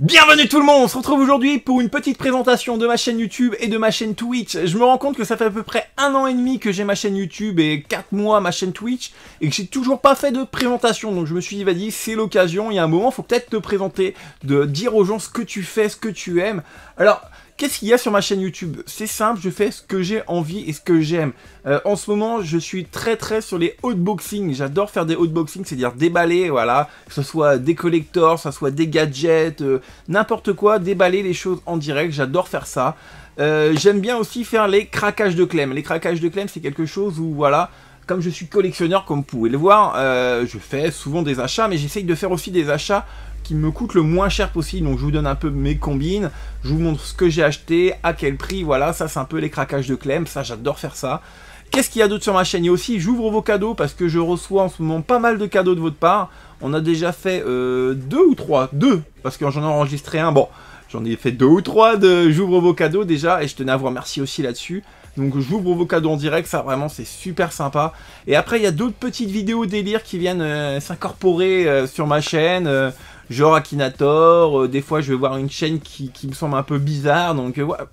Bienvenue tout le monde, on se retrouve aujourd'hui pour une petite présentation de ma chaîne YouTube et de ma chaîne Twitch. Je me rends compte que ça fait à peu près un an et demi que j'ai ma chaîne YouTube et quatre mois ma chaîne Twitch et que j'ai toujours pas fait de présentation. Donc je me suis dit, vas-y, c'est l'occasion, il y a un moment, faut peut-être te présenter, de dire aux gens ce que tu fais, ce que tu aimes. Alors, Qu'est-ce qu'il y a sur ma chaîne YouTube C'est simple, je fais ce que j'ai envie et ce que j'aime. Euh, en ce moment, je suis très très sur les outboxings. J'adore faire des outboxings, c'est-à-dire déballer, voilà, que ce soit des collectors, que ce soit des gadgets, euh, n'importe quoi, déballer les choses en direct, j'adore faire ça. Euh, j'aime bien aussi faire les craquages de clem. Les craquages de clem, c'est quelque chose où, voilà, comme je suis collectionneur, comme vous pouvez le voir, euh, je fais souvent des achats, mais j'essaye de faire aussi des achats qui me coûtent le moins cher possible. Donc je vous donne un peu mes combines, je vous montre ce que j'ai acheté, à quel prix, voilà, ça c'est un peu les craquages de Clem, ça j'adore faire ça. Qu'est-ce qu'il y a d'autre sur ma chaîne Et aussi, j'ouvre vos cadeaux parce que je reçois en ce moment pas mal de cadeaux de votre part. On a déjà fait euh, deux ou trois Deux, parce que j'en ai enregistré un. Bon, J'en ai fait deux ou trois de J'ouvre vos cadeaux déjà, et je tenais à vous remercier aussi là-dessus. Donc j'ouvre vos cadeaux en direct, ça vraiment c'est super sympa. Et après il y a d'autres petites vidéos délire qui viennent euh, s'incorporer euh, sur ma chaîne, euh, genre Akinator, des fois je vais voir une chaîne qui, me semble un peu bizarre, donc voilà.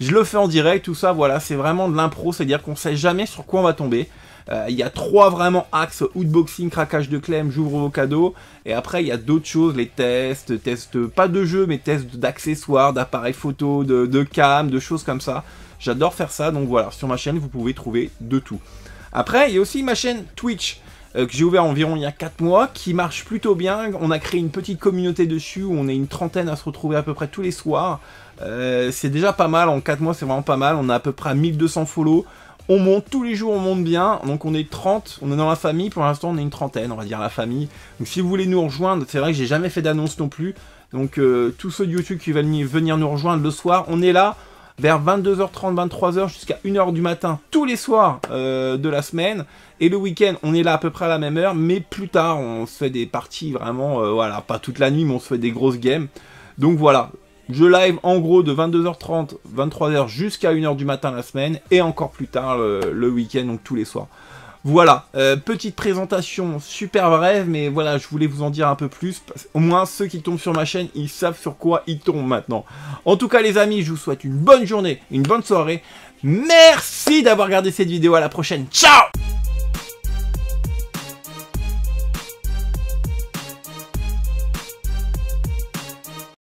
je le fais en direct, tout ça, voilà, c'est vraiment de l'impro, c'est-à-dire qu'on sait jamais sur quoi on va tomber. Euh, il y a trois vraiment axes outboxing, craquage de clem, j'ouvre vos cadeaux. Et après, il y a d'autres choses, les tests, tests pas de jeux mais tests d'accessoires, d'appareils photo, de, de cam, de choses comme ça. J'adore faire ça, donc voilà, sur ma chaîne, vous pouvez trouver de tout. Après, il y a aussi ma chaîne Twitch euh, que j'ai ouvert environ il y a 4 mois, qui marche plutôt bien. On a créé une petite communauté dessus où on est une trentaine à se retrouver à peu près tous les soirs. Euh, c'est déjà pas mal, en 4 mois c'est vraiment pas mal. On a à peu près 1200 follow, on monte tous les jours, on monte bien. Donc on est 30, on est dans la famille. Pour l'instant, on est une trentaine, on va dire la famille. Donc si vous voulez nous rejoindre, c'est vrai que j'ai jamais fait d'annonce non plus. Donc euh, tous ceux de YouTube qui veulent venir nous rejoindre le soir, on est là vers 22h30, 23h jusqu'à 1h du matin tous les soirs euh, de la semaine. Et le week-end, on est là à peu près à la même heure, mais plus tard, on se fait des parties vraiment, euh, voilà, pas toute la nuit, mais on se fait des grosses games. Donc voilà, je live en gros de 22h30, 23h jusqu'à 1h du matin la semaine et encore plus tard le, week-end, donc tous les soirs. Voilà, euh, petite présentation super brève, mais voilà, je voulais vous en dire un peu plus. Au moins, ceux qui tombent sur ma chaîne, ils savent sur quoi ils tombent maintenant. En tout cas, les amis, je vous souhaite une bonne journée, une bonne soirée. Merci d'avoir regardé cette vidéo, à la prochaine. Ciao